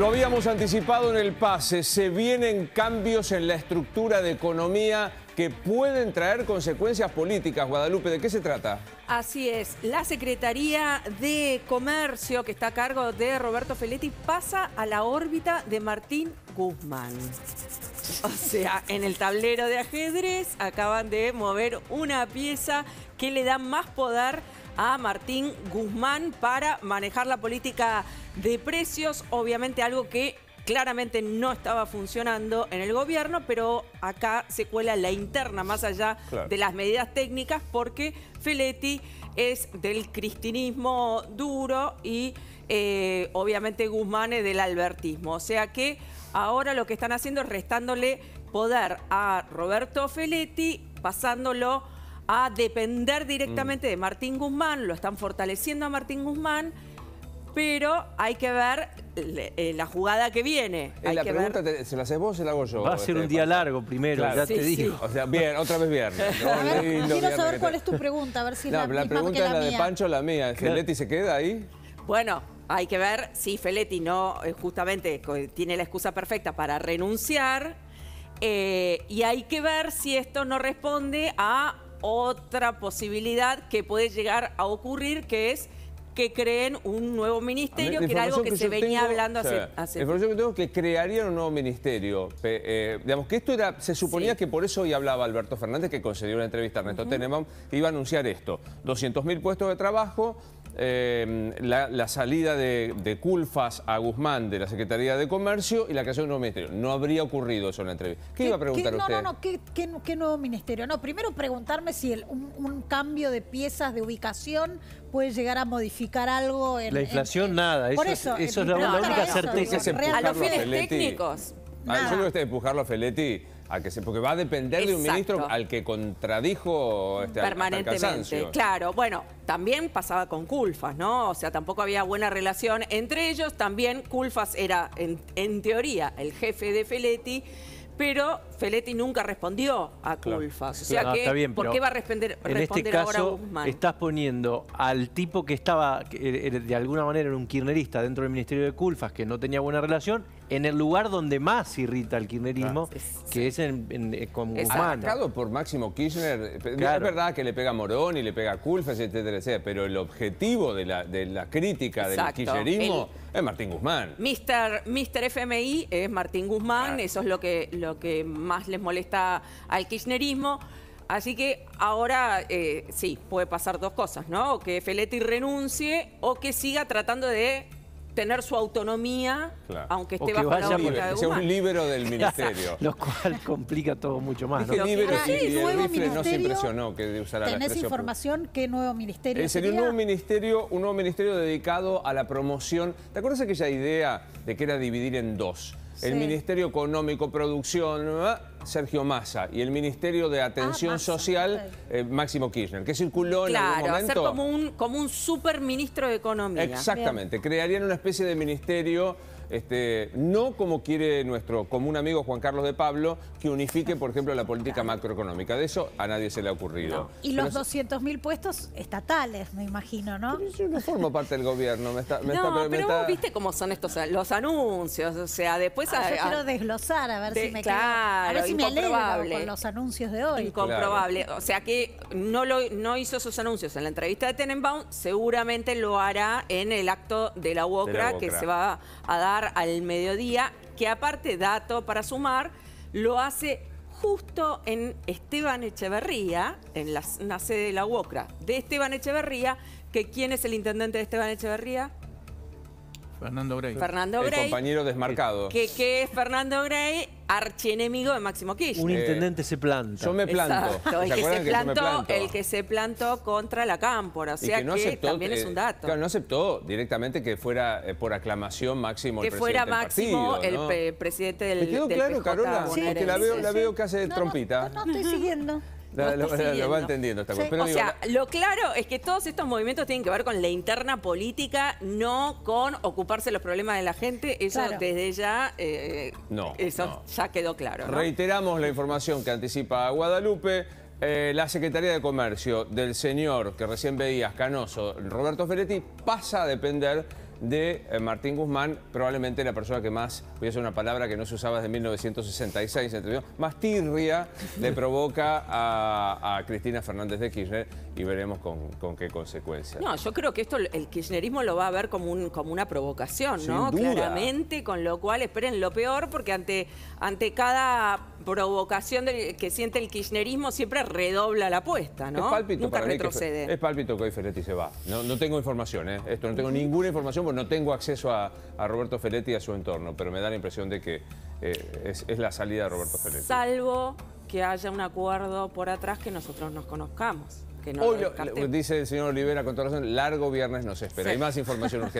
Lo habíamos anticipado en el pase, se vienen cambios en la estructura de economía que pueden traer consecuencias políticas. Guadalupe, ¿de qué se trata? Así es, la Secretaría de Comercio que está a cargo de Roberto Feletti pasa a la órbita de Martín Guzmán. O sea, en el tablero de ajedrez acaban de mover una pieza que le da más poder a a Martín Guzmán para manejar la política de precios, obviamente algo que claramente no estaba funcionando en el gobierno, pero acá se cuela la interna, más allá de las medidas técnicas, porque Feletti es del cristinismo duro y eh, obviamente Guzmán es del albertismo. O sea que ahora lo que están haciendo es restándole poder a Roberto Feletti, pasándolo a depender directamente mm. de Martín Guzmán, lo están fortaleciendo a Martín Guzmán, pero hay que ver eh, la jugada que viene. Eh, la pregunta se la haces vos, o se la hago yo. Va a ser este, un día largo primero, ya te sí. O sea, bien, otra vez viernes. quiero saber cuál es tu pregunta, ver si la, pregunta es la, de Pancho, la mía. ¿Feletti se queda ahí? Bueno, hay que ver si Feletti no, eh, justamente, tiene la excusa perfecta para renunciar. y hay que ver si esto no responde a otra posibilidad que puede llegar a ocurrir, que es que creen un nuevo ministerio, que era algo que, se venía hablando hace, El La que tengo es que crearían un nuevo ministerio. Eh, digamos que esto era, se suponía que por eso hoy hablaba Alberto Fernández, que concedió una entrevista a Ernesto uh que iba a anunciar esto. mil puestos de trabajo, Em, la, salida de, de, Culfas a Guzmán de la Secretaría de Comercio y la creación de un nuevo ministerio. No habría ocurrido eso en la entrevista. ¿Qué, iba a preguntar no, No, no, no, ¿Qué, nuevo ministerio? No, primero preguntarme si un, cambio de piezas de ubicación puede llegar a modificar algo. En, la inflación nada, eso, eso, es la, única certeza. a los fines técnicos. Ah, Nada. Yo creo que este empujarlo a Feletti a que se, porque va a depender de un ministro al que contradijo este, permanentemente. claro, bueno, también pasaba con Culfas, ¿no? O sea, tampoco había buena relación entre ellos. También Culfas era, en teoría, el jefe de Feletti, pero Feletti nunca respondió a Culfas. o sea que, ¿por qué va a responder, en este caso, Estás poniendo al tipo que estaba, er, er, de alguna manera era un kirnerista dentro del Ministerio de Culfas, que no tenía buena relación, en el lugar donde más irrita el kirnerismo, que es en, eh, con Guzmán. Guzmán. Atacado por Máximo Kirchner. Eh, es verdad que le pega a Morón y le pega a Culfas, etcétera, etcétera, pero el objetivo de la, crítica del kirchnerismo es Martín Guzmán. Mister, Mister FMI es Martín Guzmán, eso es lo que, lo que más les molesta al kirchnerismo. Así que ahora eh, sí, puede pasar dos cosas, ¿no? O que Feletti renuncie o que siga tratando de tener su autonomía, aunque esté bajo la de un libro del ministerio. Lo cual complica todo mucho más. ¿no? y el rifle no se impresionó que de usar ¿Tenés la información qué nuevo ministerio sería? Eh, sería? un nuevo ministerio, un nuevo ministerio dedicado a la promoción. ¿Te acuerdas aquella idea de que era dividir en dos? el Ministerio Económico, Producción, Sergio Massa, y el Ministerio de Atención ah, Social, eh, Máximo Kirchner, que circuló en algún momento... Claro, como un, como un superministro de Economía. Exactamente, crearían una especie de ministerio este, no como quiere nuestro común amigo Juan Carlos de Pablo, que unifique, por ejemplo, la política macroeconómica. De eso a nadie se le ha ocurrido. Y los 200.000 puestos estatales, me imagino, ¿no? yo no formo parte del gobierno. Me está, me pero, viste cómo son estos los anuncios. O sea, después... Ah, yo quiero desglosar, a ver si me claro, A ver si me alegro con los anuncios de hoy. Incomprobable. O sea, que no, lo, no hizo esos anuncios en la entrevista de Tenenbaum, seguramente lo hará en el acto de la UOCRA, de la UOCRA. que se va a dar al mediodía, que aparte dato para sumar, lo hace justo en Esteban Echeverría, en las en la sede de la UOCRA, de Esteban Echeverría, que ¿quién es el intendente de Esteban Echeverría? Fernando Grey. Fernando Grey. El compañero desmarcado. ¿Qué es Fernando Grey, archienemigo de Máximo Kirchner. Un intendente se planta. Yo me planto. el, que se plantó, el que se plantó contra la Cámpora. O sea que, también es eh, un dato. Claro, no aceptó directamente que fuera eh, por aclamación Máximo que el presidente fuera Máximo del el presidente del Me quedó claro, Carola, porque la veo, que hace no, trompita. no estoy siguiendo lo, va entendiendo o sea, lo claro es que todos estos movimientos tienen que ver con la interna política, no con ocuparse los problemas de la gente. Eso desde ya, eh, eso ya quedó claro. Reiteramos la información que anticipa Guadalupe. Eh, la Secretaría de Comercio del señor que recién veía, Canoso, Roberto Feretti, pasa a depender de eh, Martín Guzmán, probablemente la persona que más, voy a hacer una palabra que no se usaba desde 1966, más tirria le provoca a, Cristina Fernández de Kirchner y veremos con, qué consecuencias. No, yo creo que esto el kirchnerismo lo va a ver como, un, como una provocación, ¿no? Claramente, con lo cual esperen lo peor porque ante, ante cada provocación que siente el kirchnerismo siempre redobla la apuesta, ¿no? Es pálpito Nunca para retrocede. es pálpito que hoy Ferretti se va. No, no tengo información, ¿eh? Esto no tengo ninguna información no tengo acceso a, Roberto Feletti y a su entorno, pero me da la impresión de que eh, es, la salida de Roberto Feletti. Salvo que haya un acuerdo por atrás que nosotros nos conozcamos. Que dice el señor Olivera, con toda razón, largo viernes nos espera. Hay más información urgente.